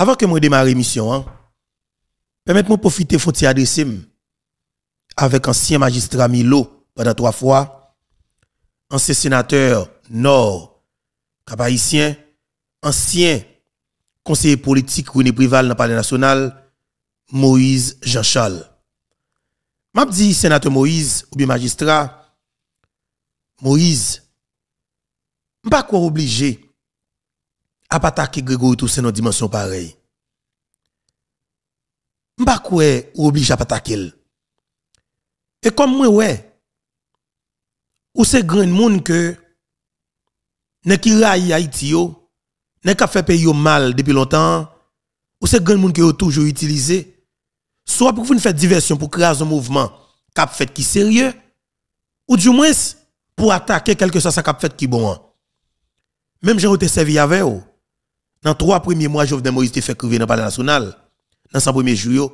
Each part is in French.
Avant que je démarre l'émission, hein, permettez-moi de profiter de adresser avec ancien magistrat Milo pendant trois fois, ancien sénateur Nord, cap ancien conseiller politique René Prival dans le Palais national, Moïse Jean-Charles. M'a dis, sénateur Moïse ou bien magistrat Moïse, je ne suis pas obligé à pas attaquer Grégory Toussaint dans dimension pareille. M'pa koué ou oblige à pas attaquer. Et comme moi ou c'est grand monde que ne qui raille Haïti yo, ne qui fait au mal depuis longtemps, ou c'est grand monde que est toujours utilisé soit pour faire diversion pour créer un mouvement qui fait qui sérieux ou du moins pour attaquer quelque chose qui fait qui bon. Même j'ai été servi avec vous. Dans trois premiers mois, Jovenel Moïse te fait crever dans le palais national, dans son premier juillet,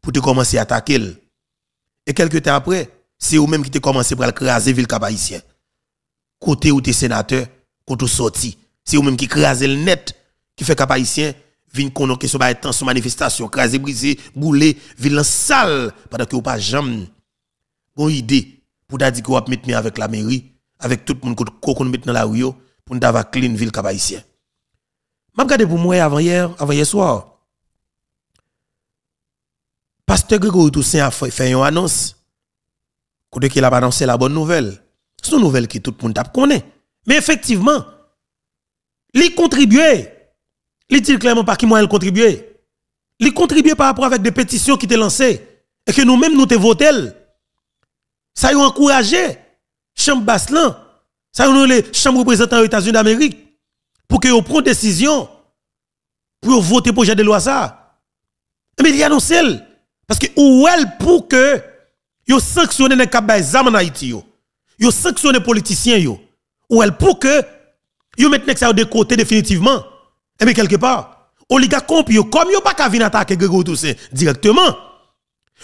pour te commencer à attaquer. Et quelques temps après, c'est eux même qui te commencé à craser ville cap Côté où t'es sénateur, côté sorti, c'est eux même qui crasent le net, qui fait cap haïtien, qu'on connoquer son temps manifestation, craser, briser, bouler, ville sale, pendant que ou pas jamais Bon idée pour dire qu'on va mettre avec la mairie, avec tout le monde qu'on mettre dans la rue, pour nous avoir clean ville cap m'a regardé pour moi avant hier, avant hier soir. Pasteur Grégory Toussaint a fait une annonce. Quand il a annoncé la bonne nouvelle. C'est une nouvelle que tout le monde a connaît. Mais effectivement, il contribue. Il dit clairement par qui moi il contribuer. Il contribuer par rapport avec des pétitions qui étaient lancées et que nous-mêmes nous te voté. Ça a encouragé chambre Baslan, ça a les chambre représentant aux États-Unis d'Amérique pour que vous preniez décision pour voter pour de loi ça. Mais il y a non seul. Parce que ou elle pour que vous sanctionnez les cabais en Haïti. Vous sanctionnez les politiciens. Ou elle pour que vous mettez ça de côté définitivement. Et eh bien quelque part, oligarque comme vous pas venir attaquer Grégory Toussaint directement.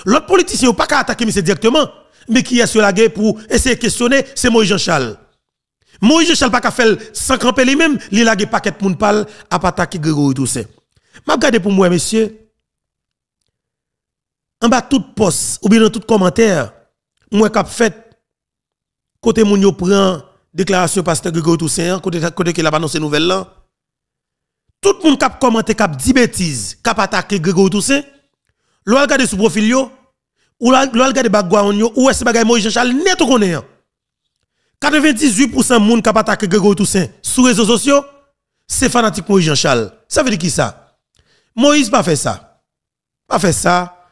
L'autre politicien pas qu'à attaquer directement. Mais qui est sur la guerre pour essayer de questionner, c'est moi Jean-Charles. Moïse n'a pas faire sans lui-même, il un paquet moun pal à attaquer Grégory Toussaint. M'a regardé pour moi messieurs. En bas toute poste ou bien dans tout commentaire, moi cap fait côté moun yo prend déclaration pasteur Grégory Toussaint hein, côté côté qu'il a annoncé nouvelle là. Tout le monde cap commenter cap dit bêtises, cap Grégory Toussaint. L'on regarde sous profil yo, ou gade regarde yo, ou est-ce bagay Moïse Chal net 98% qui a attaqué Grégory Toussaint sur les réseaux sociaux, c'est fanatique Moïse Jean-Charles. Ça veut dire qui ça? Moïse pas fait ça. Pas fait ça.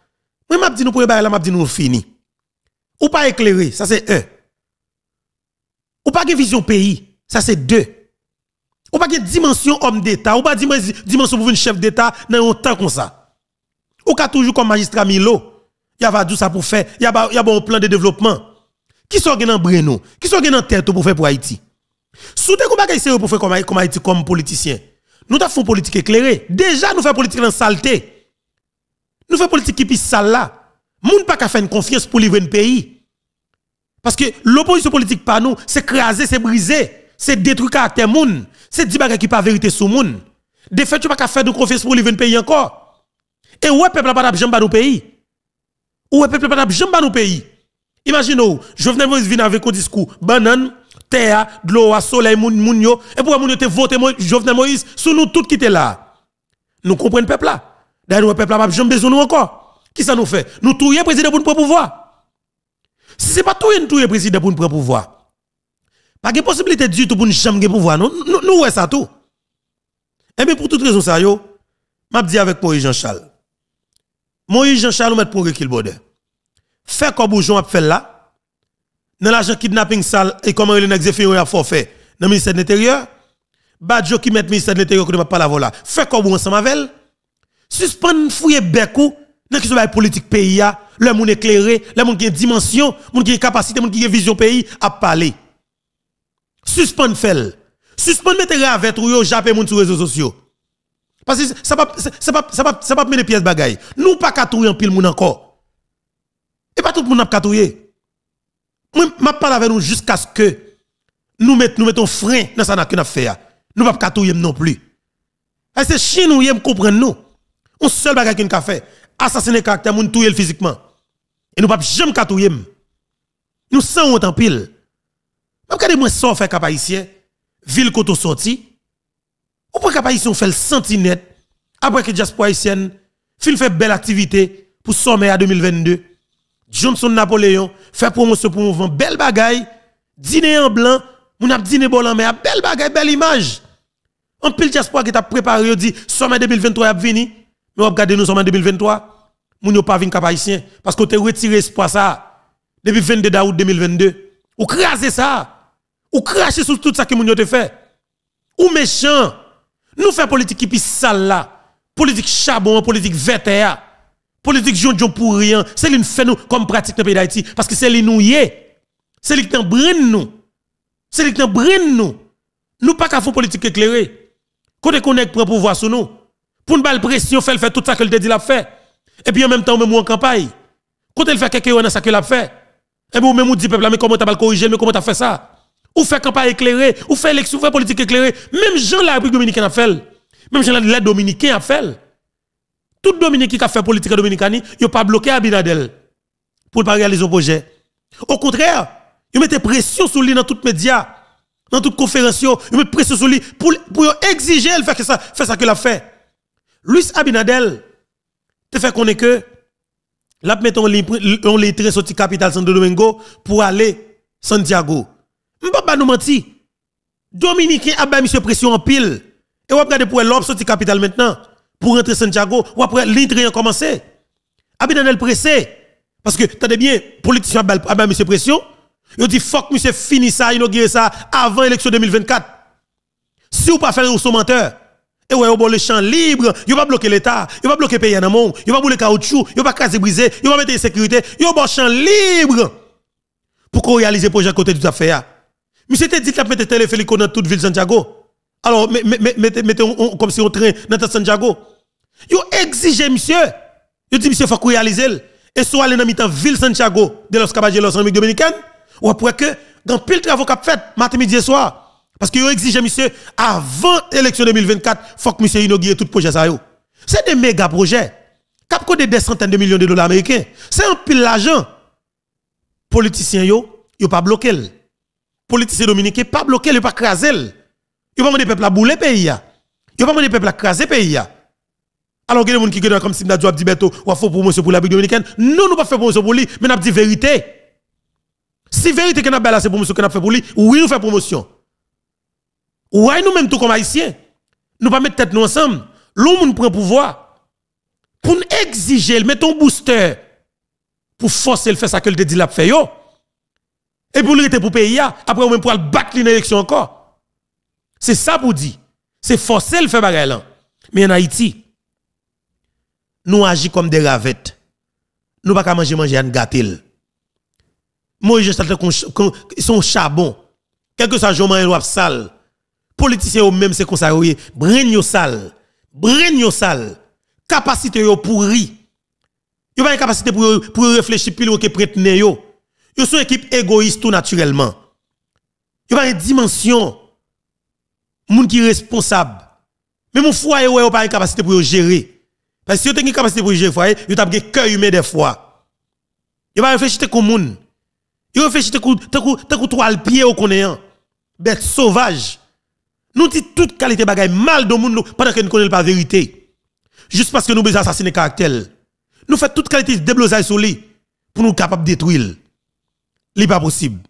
Moi, m'a dit nous pour là, m'a dit nous fini. Ou pas éclairé, ça c'est un. Ou pas une vision pays, ça c'est deux. Ou pas une dimension homme d'État, ou pas dimension pour un chef d'État dans un temps comme ça. Ou pas toujours comme magistrat Milo, il y a tout ça pour faire, il y a un plan de développement. Qui sont dans Breno? Qui sont dans tête pour faire pour Haïti? Sous des combats sérieux pour faire comme, Haïti comme politicien. Nous avons fait politique éclairée. Déjà, nous faisons politique dans saleté. Nous faisons politique qui pisse sale là. Moun pas qu'à faire une confiance pour livrer un pays. Parce que l'opposition politique par nous, c'est craser, c'est brisé. c'est détruit caractère moun, c'est dire bagay qui pas vérité sous moun. De fait, tu pas qu'à faire de confiance pour livrer un pays encore. Et le peuple pas dans nos pays. le peuple pas d'abjamba nos pays. Imaginez-vous, Jovenel Moïse vient avec un discours, banane, terre, gloire, soleil, moun, moun yo, et pourquoi moun yo te Jovenel Moïse, sous nous tous qui étaient là. Nous comprenons le peuple là. D'ailleurs, le peuple là, jamais besoin nous encore. Qui ça nous fait? Nous trouvons le président pour nous prendre pouvoir. Si ce n'est pas touiller, nous président pour nous prendre pouvoir. Pas de possibilité du tout pour nous jamais pouvoir, Nous, nous, ouais, ça tout. Et eh bien, pour toute raison, ça yo, m'a dit avec Moïse Jean-Charles. Moïse Jean-Charles, nous met pour qu'il borde fait comme Boujon a fait là, dans l'agent kidnapping sale et comment il est fait un forfait dans le ministère de l'Intérieur, Badjo qui met le ministère de l'Intérieur, ne pas la voilà. Fait comme ensemble avec Suspend fouiller Bekou, dans qui la politique pays, le monde éclairé, le monde qui a dimension, le monde qui a capacité, le monde qui a vision pays, à parler. Suspend fait. Suspend mettez avec ou j'appelle monde sur les réseaux sociaux. Parce que ça va, ça va, ça va, ça va mener pièce bagaille. Nous pas qu'à tout en pile monde encore pas tout le monde n'a pas catouillé. je je parle avec nous jusqu'à ce que nous mettons nous frein dans ce que nous fait. Hein. Nous pas catouiller non plus. Et c'est chien nous yem comprenne nous. On seul bagage qu'on a fait, assassiner caractère moun touyer physiquement. Et nous ne pas jamais catouiller. Nous sans honte en pile. Regardez moi ça fait cap haïtien, ville koto sorti. Ou pas cap haïtien fait le sentinette après que Jaspo haïtienne, fil fait belle activité pour sommet à 2022. Johnson Napoléon, fait promotion pour mouvement, belle bagaille, dîner en blanc, mon a dîner bon, mais belle bagaille, belle image. En pile diaspora qui t'a préparé, dit, sommet 2023 est venu, mais on regarde nous sommet 2023, moun yo pas vin cap haïtien, parce que tu retiré espoir ça, depuis 22 août 2022, ou crasé ça, ou craché sur tout ça que moun yo te fait, ou méchant, nous fait politique qui pisse sale là, politique charbon, politique vétère. Politique John dis pour rien. C'est l'une fait nous comme pratique dans le pays d'Haïti. Parce que c'est que nous C'est ce qui brûle nous. C'est que qui brûle nous. Nous pas qu'à faire politique éclairée. Quand on est pour pouvoir sur nous. Pour ne pas pression, faire faire tout ça que le dédié l'a fait. Et puis en même temps, on met en campagne. Quand elle fait quelque chose, ça que l'a fait. Et puis même on dit peuple, mais comment t'as pas corrigé, mais comment as fait ça? Ou fait campagne éclairée, ou faire élection, ou politique éclairée. Même Jean la République dominicaine a fait. Même Jean la, la dominicaine a fait tout Dominique qui a fait politique dominicaine, il n'a pas bloqué Abinadel pour ne pas réaliser son projet. Au contraire, il mettait pression sur lui dans toutes les médias, dans toutes les conférences, il mettait pression sur lui pour, exiger le fasse que ça, fait ça fait. Luis Abinadel, te fait qu'on est que, là, mettons, on les train sur la capitale Santo Domingo pour aller Santiago. Je ne pas nous mentir. Dominique a mis pression en pile. Et on va regarder pour l'homme sur capital capitale maintenant pour rentrer Santiago, ou après l'intérêt a commencé. Abinadel pressé. Parce que, tenez bien, politicien a mis monsieur pression. Il dit, fuck, monsieur, fini ça, inaugurer ça avant l'élection 2024. Si vous pas faire êtes menteur, et ouais, vous le champ libre, vous pas bloquer l'État, vous pas bloquer le pays en amont, vous pas bouler caoutchouc, vous pas casser briser, vous pas mettre la sécurité, vous le champ libre pour qu'on réalise le projet côté de l'affaire. affaire. Monsieur, a dit que mettre téléphérique dans toute ville Santiago. Alors, mettez comme si on train dans Santiago. Yo exige monsieur. Yo dit monsieur faut qu'on réalise et soit aller dans la ville Santiago de Los Caballeros en République dominicaine ou après que dans pile travaux qu'a fait matin midi et soir parce que yo exige monsieur avant l'élection 2024 faut que monsieur inaugure tout projet ça yo. C'est des méga projets. Cap de des centaines de millions de dollars américains. C'est un pile l'argent. Politiciens yo, yo pas bloqué. Politiciens dominicains pas bloqué, yo pas crasé. Yo pas demander peuple à bouler pays Yo pas demander peuple à craser pays alors a des gens qui comme si nous avons dit Beto, ou une promotion pour la République dominicaine, non, nous pas fait promotion pour lui, mais nous avons dit vérité. Si vérité que nous avons c'est promotion que nous fait pour lui, oui, nous faisons promotion. Oui, nous-mêmes, tout comme haïtiens, nous pas mettre tête nous ensemble. L'homme prend pouvoir pour nous exiger, mettre un booster pour forcer le fait ça que le dit l'a fait yo. Et pour le pour payer, après on même pour le battre l'élection encore. C'est ça pour dire. C'est forcer le faire là Mais en Haïti, nous agissons comme des ravettes. Nous ne pouvons pas manger, manger, une Moi, je sais son charbon. Quelque soit, je mange sale. Politiciens eux même c'est comme ça, yo sale. yo sale. Capacité yo pourri. Yo pas une capacité pour réfléchir plus que prête yo. Yo sont équipe égoïste tout naturellement. Yo pas une dimension monde qui responsable. Mais mon foyer ou pas une capacité pour gérer. Parce que si vous avez une capacité pour gérer vous avez un cœur humain des fois. Vous réfléchissez réfléchir comme monde. Vous réfléchissez comme trois pieds au connaissant. Bête sauvage. Nous dit toute qualité bagaille mal dans monde pendant que nous ne connaissons pas la vérité. Juste parce que nous besoin assassiner caractère. Nous faisons toute qualité de sur lui pour nous capables de détruire. Ce n'est pas possible.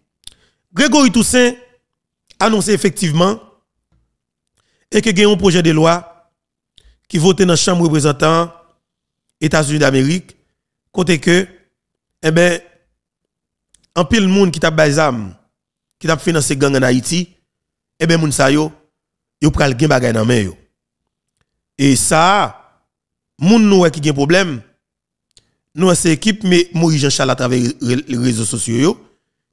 Grégory Toussaint annonçait effectivement et que un projet de loi qui votait dans la Chambre représentant représentants États-Unis d'Amérique, côté que, eh ben, en pile monde qui t'a baisam, qui t'a financé gang en Haïti, eh ben, moun sa yo, yo pral gen bagay nan men yo. Et ça, moun nou qui un problème, nous c'est équipe mais Moïse Jean Charles à travers les réseaux sociaux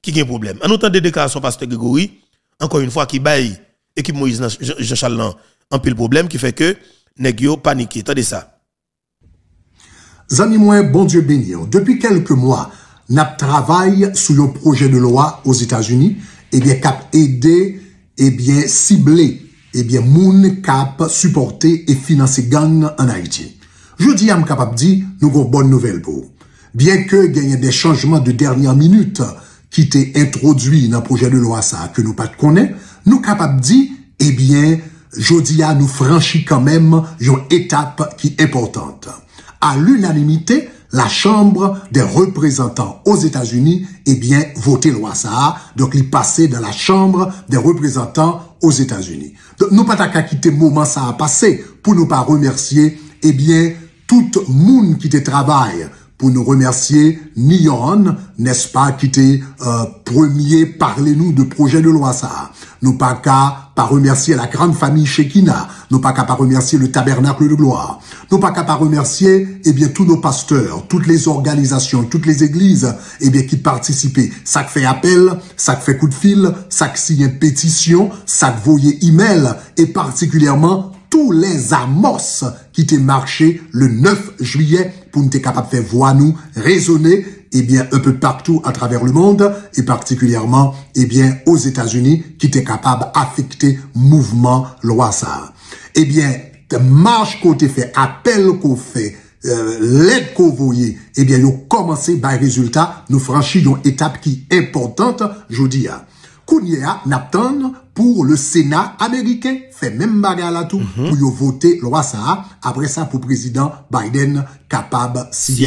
qui a un problème. En entendant des déclarations pasteur Grégory encore une fois qui baille équipe Moïse Jean Charles en pile problème qui fait que Ne gyo paniki, ta de sa. Zanimwen, bon dieu benyon. Depi kelke mwa, nap travay sou yon proje de loa os Etasuni, ebyen eh kap ede, eh ebyen sible, ebyen eh moun kap suporte e finanse gan an Aiti. Joudi yam kap ap di nou kon bon nouvel bo. Bien ke genye de chanjman de dernyan minut ki te introdui nan proje de loa sa ke nou pat kone, nou kap ap di, ebyen Jodia nou franchi kanmem yon etape ki epotante. A l'unanimite, la chambre de reprezentant aux Etats-Unis, ebyen, eh voté lwa sa a, dok li pase de la chambre de reprezentant aux Etats-Unis. Nou pata kakite mouman sa a pase, pou nou pa remersiye, ebyen, eh tout moun ki te travaye. pour nous remercier Niyon n'est-ce pas, qui était euh, premier, parlez-nous de projet de loi ça. Nous pas qu'à pas remercier la grande famille Shekina, nous pas qu'à pas remercier le tabernacle de gloire, nous pas qu'à pas remercier et eh bien tous nos pasteurs, toutes les organisations, toutes les églises et eh bien qui participaient. Ça fait appel, ça fait coup de fil, ça signe pétition, ça voyait email et particulièrement tous les amorces qui étaient marché le 9 juillet pour nous être capable de faire voir nous résonner eh bien, un peu partout à travers le monde, et particulièrement, eh bien, aux États-Unis, qui étaient capable d'affecter mouvement loi ça. Eh bien, marche qu'on fait, appel qu'on fait, euh, l'aide qu'on eh bien, ils ont commencé par résultat, nous franchissons une étape qui est importante, je vous dis, hein. Kounia, Napton, pour le Sénat américain. Fait même bagarre là tout mhm. pour pour voter loi ça. Après ça, pour président Biden capable si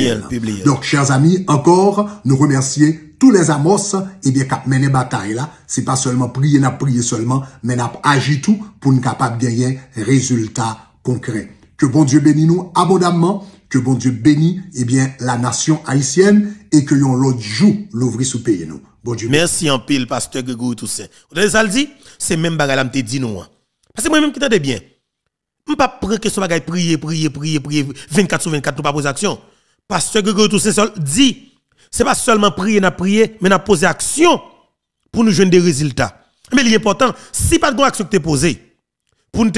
Donc, chers amis, encore, nous remercier tous les Amos et eh bien, cap mener bataille là, c'est pas seulement prier, n'a prier seulement, mais n'a agi tout pour nous capable gagner résultat concret. Que bon Dieu bénisse nous abondamment, que bon Dieu bénisse, et eh bien, la nation haïtienne et que l'autre jour l'ouvrir sous pays nous. Bon Dieu. Merci en pile, pasteur tout Toussaint. Vous avez ça le dit? c'est même bagay te dit nous. Hein. Parce que moi-même qui t'entends bien, je ne pas prendre que ce soit prier, prier, prier, prier, 24 sur 24, nous pas poser action. Parce que tout seul dit, ce n'est pas seulement prier, n'a prier, mais n'a poser action pour nous joindre des résultats. Mais l'important, si pas de action que tu posée, pour nous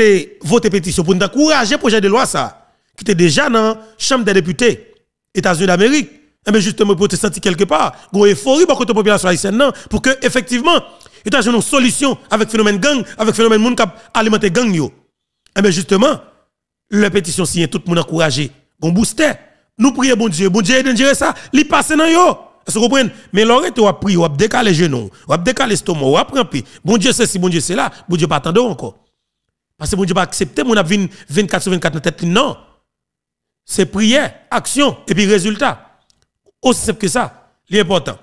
voter pétition, pour nous encourager le projet de loi, ça, qui était déjà dans la Chambre des députés, États-Unis d'Amérique, mais eh justement pour te sentir quelque part, une euphorie pour que la population haïtienne, pour que effectivement, et tu as une solution avec le phénomène gang, avec le phénomène monde qui alimente gang. Mais Et eh bien justement, La pétition signée... tout le monde encouragé. On booster. Nous prions bon Dieu. Bon Dieu, il gérer ça. Il passe dans yo. monde. Mais l'oreille, tu as pris, tu as décalé les genoux, tu as décalé l'estomac, tu as pris Bon Dieu, c'est si, bon Dieu, c'est là. Bon Dieu, pas attendre encore. Parce que bon Dieu, pas accepter, mon a 24 sur 24 dans tête. Non. C'est prière, action, et puis résultat. Aussi simple que ça. L'important.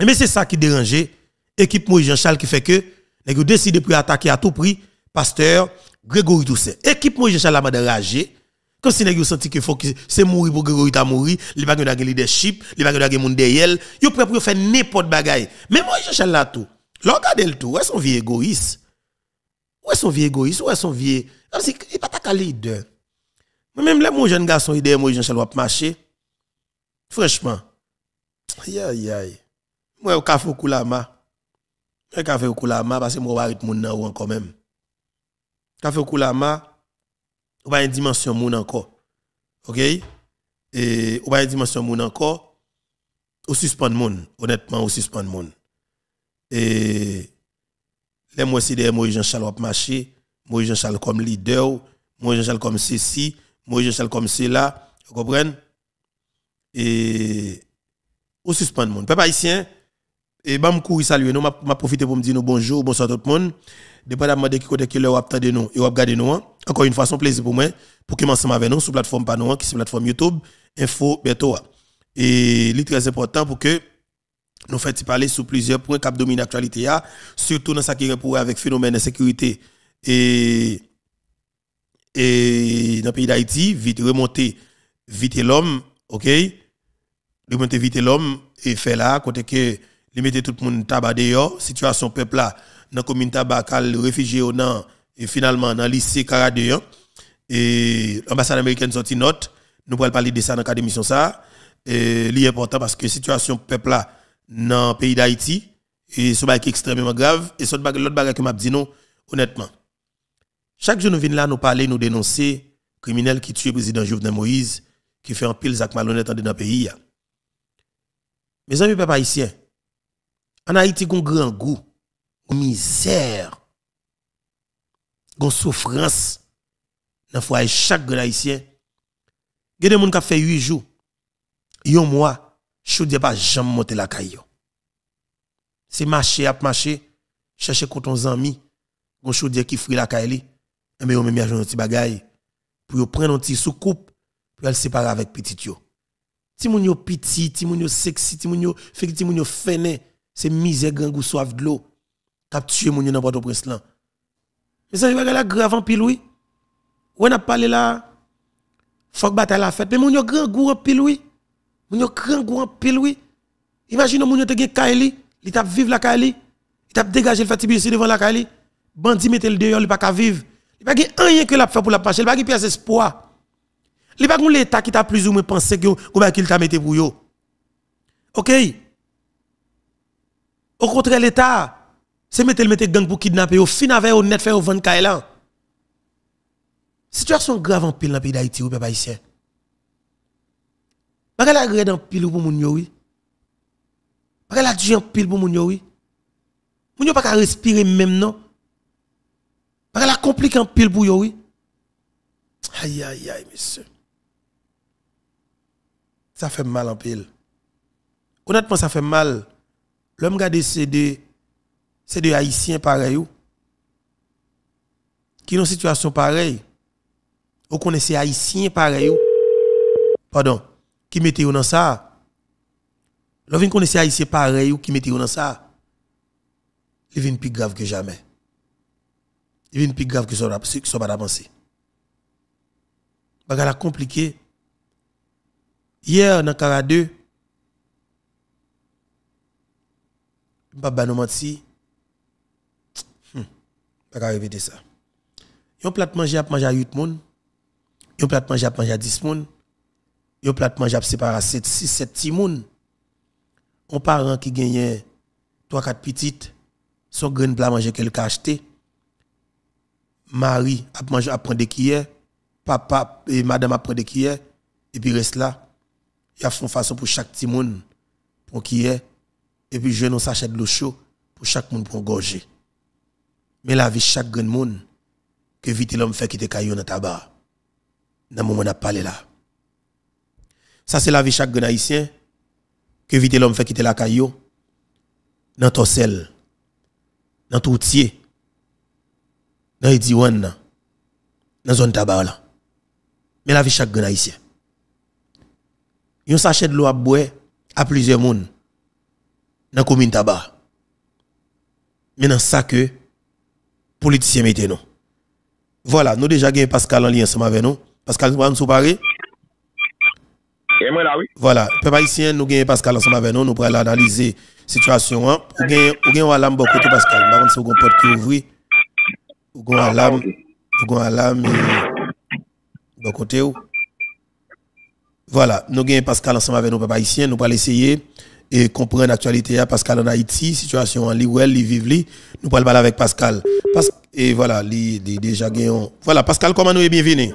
Mais eh c'est ça qui dérangeait équipe Moïse Jean-Charles qui fait que, nous de pour attaquer à tout prix, pasteur Grégory Toussaint. Équipe Moïse Jean-Charles a de Comme si gars senti que faut que c'est mourir pour Grégory ta mourir, les pas de leadership, les pas de monde derrière, Ils prêt pour faire n'importe bagaille. Mais Moïse Jean-Charles là tout. Regardez le tout, est son vieux égoïste. Où est son vieux égoïste? Où est son vieux. Ah, Comme si il pas ta leader. Moi-même, les mon jeune garçon, il Moïse Jean-Charles va marcher. Franchement. Aïe, aïe, aïe. Moi, au là-bas. Je café au koulama parce que moi arrête mon encore même. Café au koulama ou pas une dimension monde encore. OK Et ou pas une dimension monde encore ou suspend monde. honnêtement ou suspend mon. Et les mois c'est Moïse Jean Charles wap marché, moi Jean Charles comme leader, moi Jean Charles comme ceci, moi Jean Charles comme cela, vous comprenez Et ou suspendre pas Peuple haïtien et bam courir saluer nous, m'a profité pour me dire bonjour, bonsoir tout le monde. Dépendamment de qui côté que l'heure attendez nous et regardez nous. Hein. Encore une fois, c'est plaisir pour moi pour que m'ensemble avec nous sur plateforme panouan hein, qui la plateforme YouTube Info Bertoa. Hein. Et il très important pour que nous fassions parler sur plusieurs points qui dominent l'actualité surtout dans ce qui est avec phénomène de sécurité et et dans le pays d'Haïti, vite remonter vite l'homme, OK? Remonter vite l'homme et faire là côté que li mettez tout le monde tabac dehors, situation peuple là dans commune tabacale réfugié au réfugiés et finalement dans lycée Cara et l'ambassade américaine sorti note, nous pas parler de ça dans cadre d'émission ça et important parce que situation peuple là dans le pays d'Haïti est extrêmement grave et l'autre bagage que m'a dit non honnêtement. Chaque jour nous venons là nous parler, nous dénoncer criminels qui tuent le président Jovenel Moïse qui fait un pile de malhonnête dans le pays. Mes amis peuple haïtiens. En Haïti, il a un grand goût, une misère, une souffrance dans le chaque haïtien. Il y a des gens qui ont fait 8 jours, un mois, je ne pas jamais monter la caillou. C'est marcher, après marcher, chercher contre coton amis, on chaudier qui frit la caille, eh mais on même un petit bagay pour prendre un petit soucoupe pour le séparer avec petit yo. Ti moun yo petit, ti moun yo sexy, ti moun yo fek, ti moun yo fene c'est misère grand goût soif de l'eau qui a tué mon dans votre prince là. Mais ça va la grave en pile oui. On a parlé là faut que bataille la fête mais mon grand goût en pile oui. Mon grand goût en pile oui. Imagine mon te gen Kaeli, il t'a vivre la Kaeli, il t'a dégagé le fatigué ici devant la Kaeli. Bandi mette le dehors, il pas qu'à vivre. Il pas rien que l'a fait pour la pache, il pas pièce espoir. Il pas l'état qui t'a plus ou moins pensé que qu'il t'a mis pour yo. OK au contraire, l'État, c'est mettre le gang pour kidnapper, au fin avec, au net faire, au vendre la Situation grave en pile dans le pays d'Haïti, ou peuple haïtien. Pas a grève en pile pour moun yo, oui. Pas dû en pile pour moun yo, oui. Moun yo pas respirer même, non. Pas a compliqué en pile pour yo, oui. Aïe, aïe, aïe, monsieur. Ça fait mal en pile. Honnêtement, ça fait mal. L'homme qui c'est décédé... c'est des haïtiens pareils qui dans une situation pareille. Vous connaissez haïtiens pareils pardon, qui mettez dans ça. L'homme qui des haïtiens pareils qui mettez dans ça. Il vient plus grave que jamais. Il vient plus grave que ça so va avancer. Bagala compliqué. Hier dans Cara 2 Baba nous menti. Pas hmm. Pas répéter ça. Yon plat manger à manger à 8 moun. Yon plat manger à manger à 10 moun. Yon plat manger à séparer à 7 6 7 petits moun. On parent qui gagne 3 4 petites son grain plat manger qu'elle acheté. Marie a mangé à prendre kiye papa et eh, madame a prendre kiye et puis reste là. Il y a une façon pour chaque petit monde pour qui est et puis je nous sachet de l'eau chaude pour chaque monde pour gorger. Mais la vie chaque grand monde que vite l'homme fait quitter caillou dans tabac. Dans le moment où on a là. Ça c'est la vie chaque grand haïtien que vite l'homme fait quitter la caillou dans sel, dans tout, dans idiwan, dans zone tabac là. Mais la vie chaque grand haïtien. Yon sachet de l'eau à boire à plusieurs monde dans la commune tabac. Mais dans ça que politiciens mettaient nous. Voilà, nous déjà gagné Pascal en lien ensemble avec nous. Pascal, nous allons nous parler. Et moi là, oui. Voilà, peuple haïtien, nous gagné Pascal ensemble avec nous. Nous allons analyser la situation. Hein? Ou gagnons un alarme côté Pascal. Par contre, si vous avez porte qui ouvre, ou gagnons alarme, ah, ou gagnons alarme de côté. Voilà, nous gagné Pascal ensemble avec nous, peuple haïtien. Nous allons essayer et comprendre l'actualité à hein, Pascal en Haïti, situation en Liwell, li nous li. Nous parlons avec Pascal. et voilà, li, déjà gagnons. Voilà, Pascal, comment nous est bienvenu?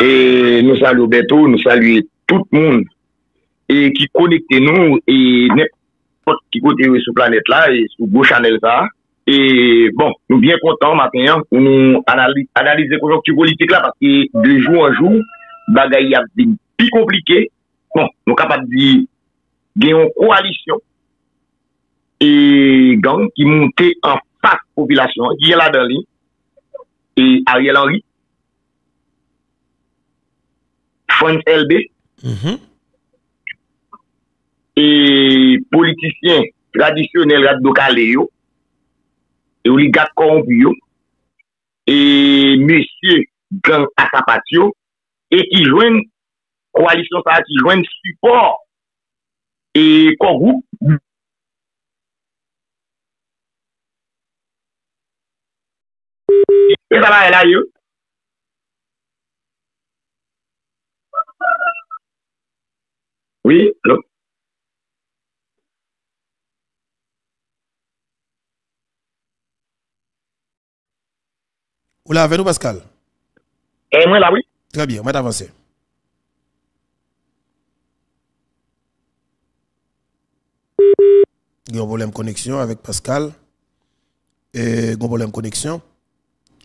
Et nous saluons bientôt, nous saluons tout le monde et qui connecte nous et n'importe qui côté sur planète là et sur beau Chanel ça. Et bon, nous bien contents maintenant hein, pour nous analyser, analyser conjoncture politique là parce que de jour en jour, bagaille a plus compliqué. Bon, nous capables de dire gen yon koalisyon e gang ki moun te an fap popilasyon. Yela Dali, e Ariel Henry, Frantz LB, politisyen mhm. tradisyonel Raddo Kaleyo, Oligat Koumbiyo, e mesye e e Gang Atapatyo, e ki jwen koalisyon sa ki jwen support et Korou. Et ça va, elle a Oui, allô? Vous venez nous, Pascal? Eh, moi, là, oui. Très bien, on va avancer. il y a un problème de connexion avec Pascal. Et un problème de connexion.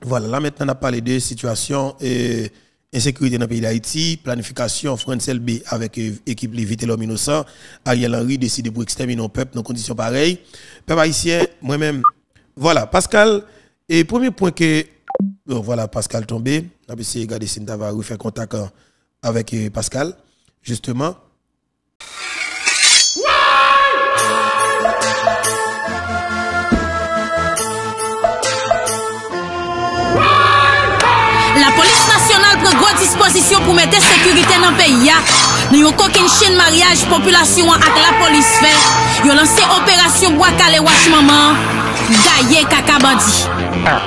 Voilà, là maintenant, on a parlé de situation et insécurité dans le pays d'Haïti, planification, France LB avec équipe Léviter l'homme innocent. Ariel Henry décide pour exterminer nos peuple dans conditions pareilles. Peuple haïtien, moi-même. Voilà, Pascal, et premier point que. voilà, Pascal tombé. On a essayé de regarder si on refaire contact avec euh, Pascal, justement. Dispozisyon pou mette sekurite nan peyi ya Ne yon koken chen mariage Populasyon ak la polis fe Yon lanse operasyon wakale wach maman Gaye kaka bandi ah.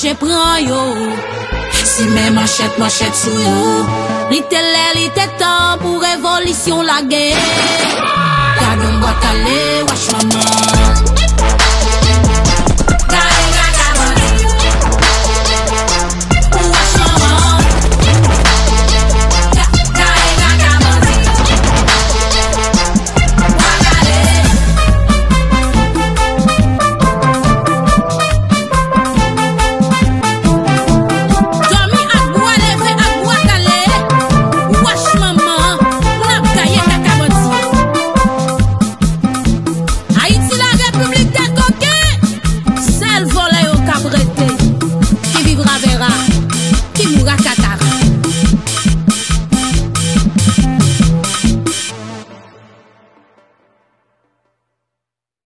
Che pran yo Si men man chet man chet sou yo Li te lè li te tan Pou revolisyon la gen Kade mwa tale Wach man nan